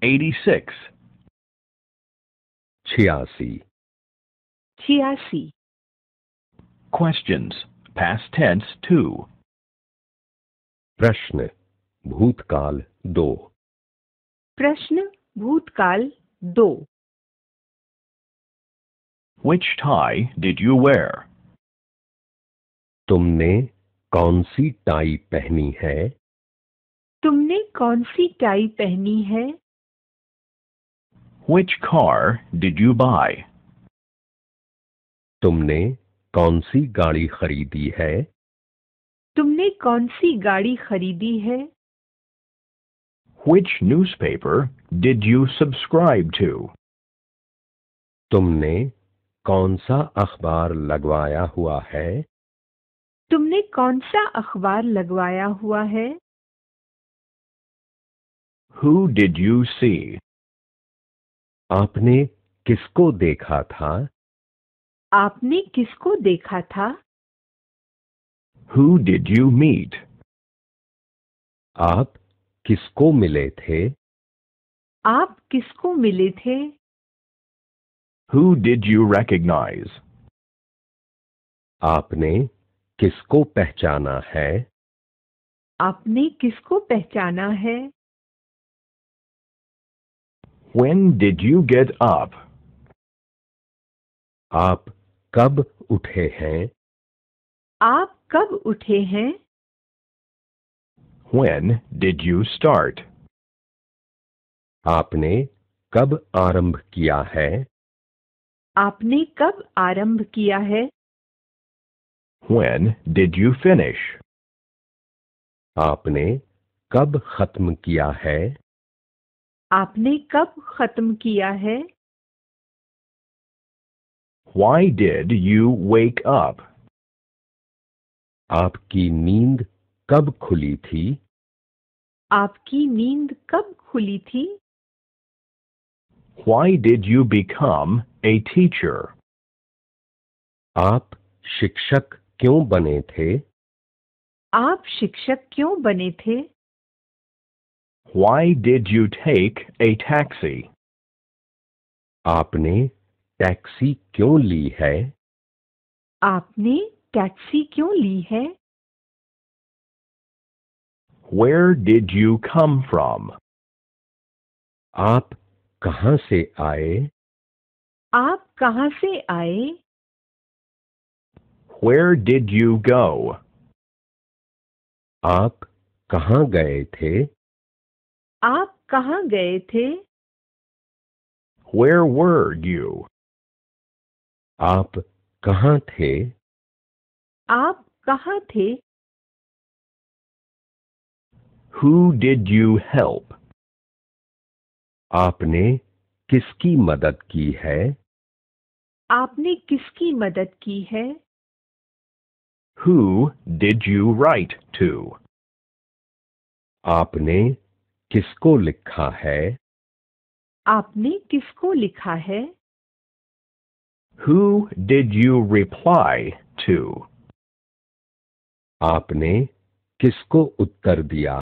86 six छियासी छियासी Questions past tense 2 प्रश्न भूतकाल दो प्रश्न भूतकाल दो Which tie did you wear? तुमने कौन सी टाई पहनी है तुमने कौन सी टाई पहनी है Which car did you buy? तुमने कौन सी गाड़ी खरीदी है तुमने कौन सी गाड़ी खरीदी है Which newspaper did you subscribe to? तुमने कौन सा अखबार लगवाया हुआ है तुमने कौन सा अखबार लगवाया हुआ है Who did you see? आपने किसको देखा था आपने किसको देखा था Who did you meet? आप किसको मिले थे आप किसको मिले थे Who did you recognize? आपने किसको पहचाना है आपने किसको पहचाना है When did you get up? आप कब उठे हैं? आप कब उठे हैं? When did you start? आपने कब आरंभ किया है? आपने कब आरंभ किया है? When did you finish? आपने कब खत्म किया है? आपने कब खत्म किया है Why did you wake up? आपकी नींद कब खुली थी आपकी नींद कब खुली थी Why did you become a teacher? आप शिक्षक क्यों बने थे आप शिक्षक क्यों बने थे Why did you take a taxi? आपने टैक्सी क्यों ली है आपने टैक्सी क्यों ली है Where did you come from? आप कहां से आए आप कहां से आए Where did you go? आप कहां गए थे आप कहाँ गए थे Where were you? आप कहाँ थे आप कहाँ थे Who did you help? आपने किसकी मदद की है आपने किसकी मदद की है Who did you write to? आपने किसको लिखा है आपने किसको लिखा है Who did you reply to? आपने किसको उत्तर दिया